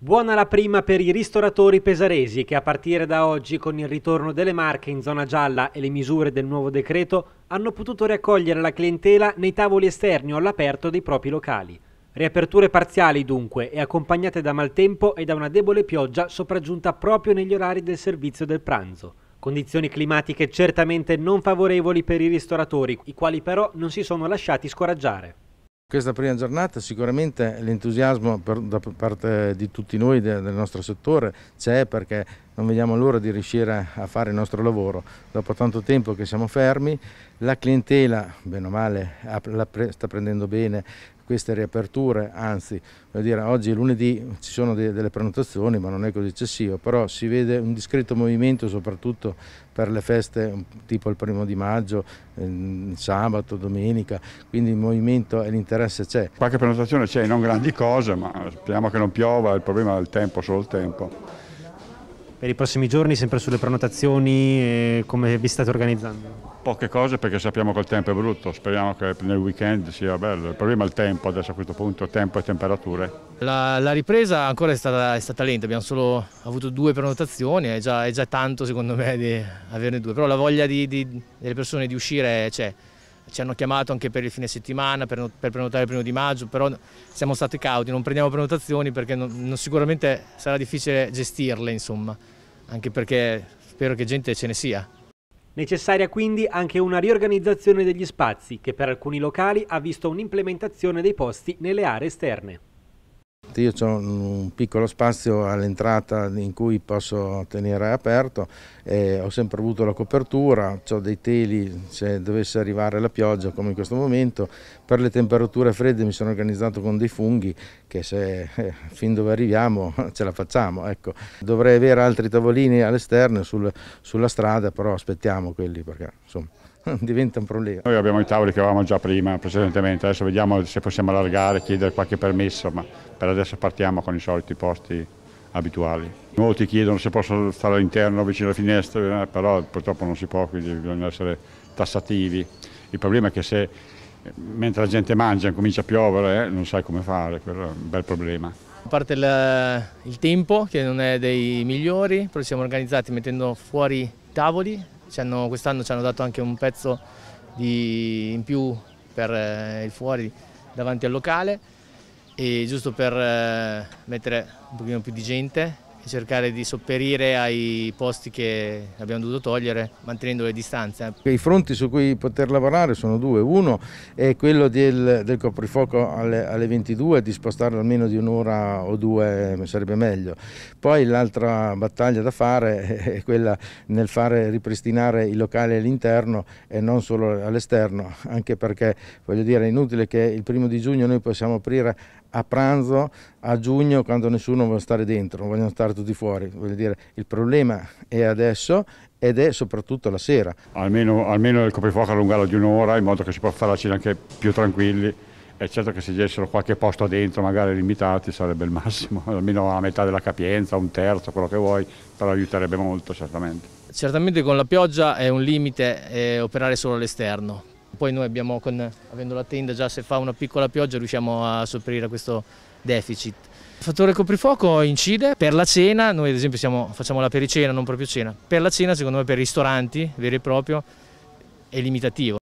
Buona la prima per i ristoratori pesaresi che a partire da oggi con il ritorno delle marche in zona gialla e le misure del nuovo decreto hanno potuto riaccogliere la clientela nei tavoli esterni o all'aperto dei propri locali. Riaperture parziali dunque e accompagnate da maltempo e da una debole pioggia sopraggiunta proprio negli orari del servizio del pranzo. Condizioni climatiche certamente non favorevoli per i ristoratori, i quali però non si sono lasciati scoraggiare. Questa prima giornata sicuramente l'entusiasmo da parte di tutti noi del nostro settore c'è perché non vediamo l'ora di riuscire a fare il nostro lavoro. Dopo tanto tempo che siamo fermi, la clientela, bene o male, sta prendendo bene queste riaperture, anzi, dire, oggi lunedì ci sono delle prenotazioni, ma non è così eccessivo, però si vede un discreto movimento soprattutto per le feste tipo il primo di maggio, sabato, domenica, quindi il movimento e l'interesse c'è. Qualche prenotazione c'è, non grandi cose, ma speriamo che non piova, il problema è il tempo, solo il tempo per i prossimi giorni, sempre sulle prenotazioni, come vi state organizzando? Poche cose perché sappiamo che il tempo è brutto, speriamo che nel weekend sia bello, il problema è il tempo adesso a questo punto, tempo e temperature. La, la ripresa ancora è stata, è stata, lenta, abbiamo solo avuto due prenotazioni, è già, è già tanto secondo me di averne due, però la voglia di, di, delle persone di uscire c'è ci hanno chiamato anche per il fine settimana, per, per prenotare il primo di maggio, però siamo stati cauti, non prendiamo prenotazioni perché non, non sicuramente sarà difficile gestirle, insomma, anche perché spero che gente ce ne sia. Necessaria quindi anche una riorganizzazione degli spazi che per alcuni locali ha visto un'implementazione dei posti nelle aree esterne parte, io ho un piccolo spazio all'entrata in cui posso tenere aperto, eh, ho sempre avuto la copertura, ho dei teli se dovesse arrivare la pioggia come in questo momento, per le temperature fredde mi sono organizzato con dei funghi che se eh, fin dove arriviamo ce la facciamo. Ecco. Dovrei avere altri tavolini all'esterno sul, sulla strada, però aspettiamo quelli perché insomma. diventa un problema. Noi abbiamo i tavoli che avevamo già prima, precedentemente, adesso vediamo se possiamo allargare, chiedere qualche permesso, ma per adesso partiamo con i soliti posti abituali. Molti chiedono se possono stare all'interno, vicino alle finestre, eh, però purtroppo non si può, quindi bisogna essere tassativi. Il problema è che se eh, mentre la gente mangia e comincia a piovere, eh, non sai come fare, quello è un bel problema. A parte il, il tempo, che non è dei migliori, però siamo organizzati mettendo fuori tavoli quest'anno ci hanno dato anche un pezzo di, in più per eh, il fuori davanti al locale e giusto per eh, mettere un pochino più di gente e cercare di sopperire ai posti che abbiamo dovuto togliere mantenendo le distanze. I fronti su cui poter lavorare sono due, uno è quello del, del coprifuoco alle, alle 22, di spostarlo almeno di un'ora o due sarebbe meglio, poi l'altra battaglia da fare è quella nel fare ripristinare i locali all'interno e non solo all'esterno, anche perché voglio dire è inutile che il primo di giugno noi possiamo aprire a pranzo a giugno quando nessuno vuole stare dentro, vogliono stare sparto di fuori. Dire, il problema è adesso ed è soprattutto la sera. Almeno, almeno il coprifuoco allungarlo di un'ora in modo che si possa fare la cena anche più tranquilli. È certo che se dessero qualche posto dentro, magari limitati, sarebbe il massimo, almeno a metà della capienza, un terzo, quello che vuoi, però aiuterebbe molto certamente. Certamente con la pioggia è un limite eh, operare solo all'esterno, poi noi abbiamo, con, avendo la tenda, già se fa una piccola pioggia riusciamo a sopperire questo deficit. Il fattore coprifuoco incide per la cena, noi ad esempio siamo, facciamo la pericena, non proprio cena, per la cena secondo me per ristoranti veri e proprio è limitativo.